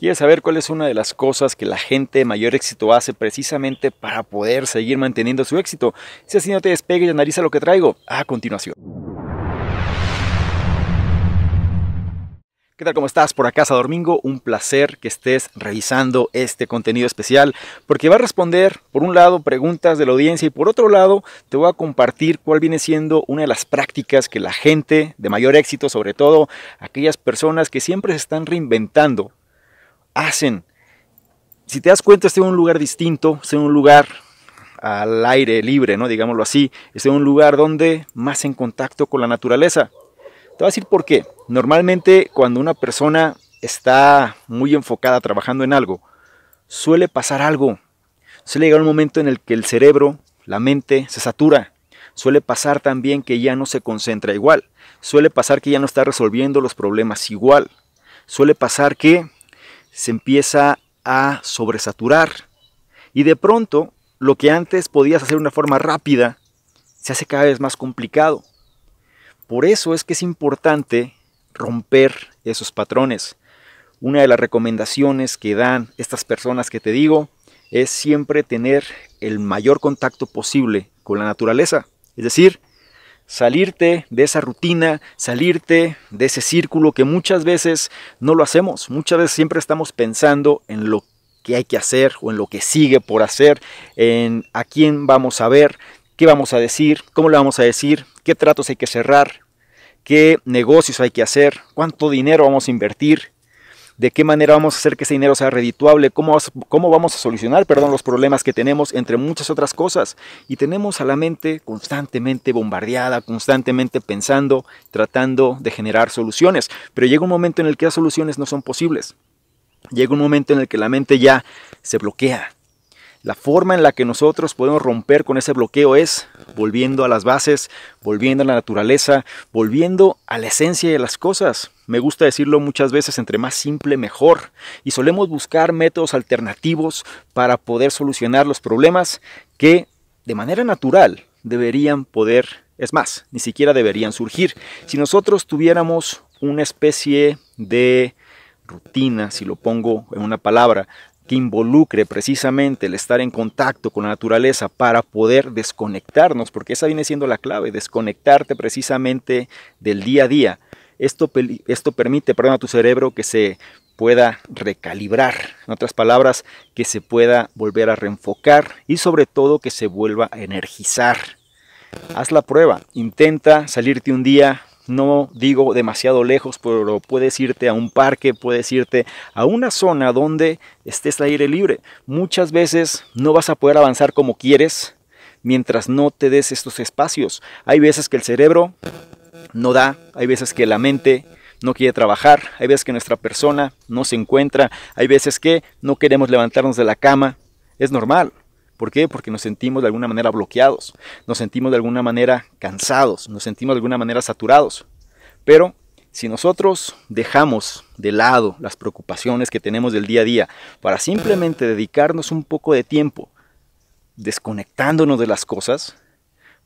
¿Quieres saber cuál es una de las cosas que la gente de mayor éxito hace precisamente para poder seguir manteniendo su éxito? Si así no te despegue y analiza lo que traigo a continuación. ¿Qué tal? ¿Cómo estás? Por acá, Domingo. Un placer que estés revisando este contenido especial porque va a responder, por un lado, preguntas de la audiencia y por otro lado, te voy a compartir cuál viene siendo una de las prácticas que la gente de mayor éxito, sobre todo aquellas personas que siempre se están reinventando hacen. Si te das cuenta, estoy en un lugar distinto, es en un lugar al aire libre, ¿no? digámoslo así, es en un lugar donde más en contacto con la naturaleza. Te voy a decir por qué. Normalmente cuando una persona está muy enfocada trabajando en algo, suele pasar algo. Suele llegar un momento en el que el cerebro, la mente, se satura. Suele pasar también que ya no se concentra igual. Suele pasar que ya no está resolviendo los problemas igual. Suele pasar que se empieza a sobresaturar y de pronto lo que antes podías hacer de una forma rápida se hace cada vez más complicado. Por eso es que es importante romper esos patrones. Una de las recomendaciones que dan estas personas que te digo es siempre tener el mayor contacto posible con la naturaleza. Es decir, salirte de esa rutina, salirte de ese círculo que muchas veces no lo hacemos. Muchas veces siempre estamos pensando en lo que hay que hacer o en lo que sigue por hacer, en a quién vamos a ver, qué vamos a decir, cómo le vamos a decir, qué tratos hay que cerrar, qué negocios hay que hacer, cuánto dinero vamos a invertir, de qué manera vamos a hacer que ese dinero sea redituable, cómo, cómo vamos a solucionar perdón, los problemas que tenemos, entre muchas otras cosas. Y tenemos a la mente constantemente bombardeada, constantemente pensando, tratando de generar soluciones. Pero llega un momento en el que las soluciones no son posibles. Llega un momento en el que la mente ya se bloquea, la forma en la que nosotros podemos romper con ese bloqueo es volviendo a las bases, volviendo a la naturaleza, volviendo a la esencia de las cosas. Me gusta decirlo muchas veces, entre más simple mejor. Y solemos buscar métodos alternativos para poder solucionar los problemas que de manera natural deberían poder, es más, ni siquiera deberían surgir. Si nosotros tuviéramos una especie de rutina, si lo pongo en una palabra, que involucre precisamente el estar en contacto con la naturaleza para poder desconectarnos, porque esa viene siendo la clave, desconectarte precisamente del día a día. Esto, esto permite perdón, a tu cerebro que se pueda recalibrar, en otras palabras, que se pueda volver a reenfocar y sobre todo que se vuelva a energizar. Haz la prueba, intenta salirte un día no digo demasiado lejos, pero puedes irte a un parque, puedes irte a una zona donde estés al aire libre. Muchas veces no vas a poder avanzar como quieres mientras no te des estos espacios. Hay veces que el cerebro no da, hay veces que la mente no quiere trabajar, hay veces que nuestra persona no se encuentra, hay veces que no queremos levantarnos de la cama. Es normal, ¿Por qué? Porque nos sentimos de alguna manera bloqueados, nos sentimos de alguna manera cansados, nos sentimos de alguna manera saturados. Pero si nosotros dejamos de lado las preocupaciones que tenemos del día a día para simplemente dedicarnos un poco de tiempo desconectándonos de las cosas,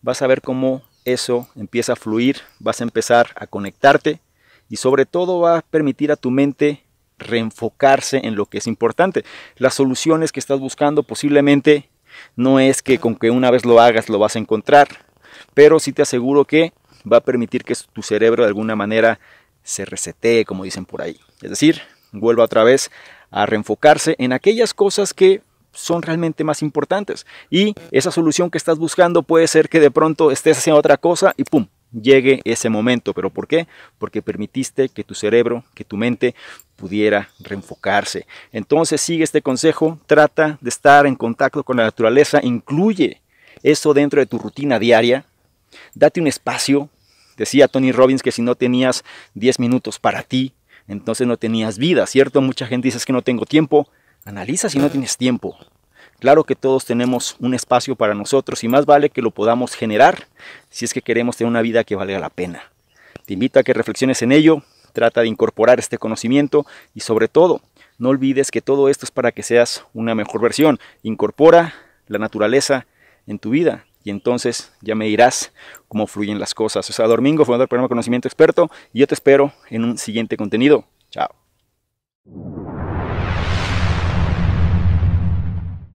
vas a ver cómo eso empieza a fluir, vas a empezar a conectarte y sobre todo va a permitir a tu mente reenfocarse en lo que es importante. Las soluciones que estás buscando posiblemente no es que con que una vez lo hagas lo vas a encontrar, pero sí te aseguro que va a permitir que tu cerebro de alguna manera se resetee, como dicen por ahí. Es decir, vuelva otra vez a reenfocarse en aquellas cosas que son realmente más importantes. Y esa solución que estás buscando puede ser que de pronto estés haciendo otra cosa y ¡pum! llegue ese momento. ¿Pero por qué? Porque permitiste que tu cerebro, que tu mente pudiera reenfocarse. Entonces sigue este consejo, trata de estar en contacto con la naturaleza, incluye eso dentro de tu rutina diaria, date un espacio. Decía Tony Robbins que si no tenías 10 minutos para ti, entonces no tenías vida, ¿cierto? Mucha gente dice que no tengo tiempo. Analiza si no tienes tiempo. Claro que todos tenemos un espacio para nosotros y más vale que lo podamos generar si es que queremos tener una vida que valga la pena. Te invito a que reflexiones en ello, trata de incorporar este conocimiento y sobre todo, no olvides que todo esto es para que seas una mejor versión. Incorpora la naturaleza en tu vida y entonces ya me dirás cómo fluyen las cosas. O sea, Domingo, fundador del programa Conocimiento Experto, y yo te espero en un siguiente contenido. Chao.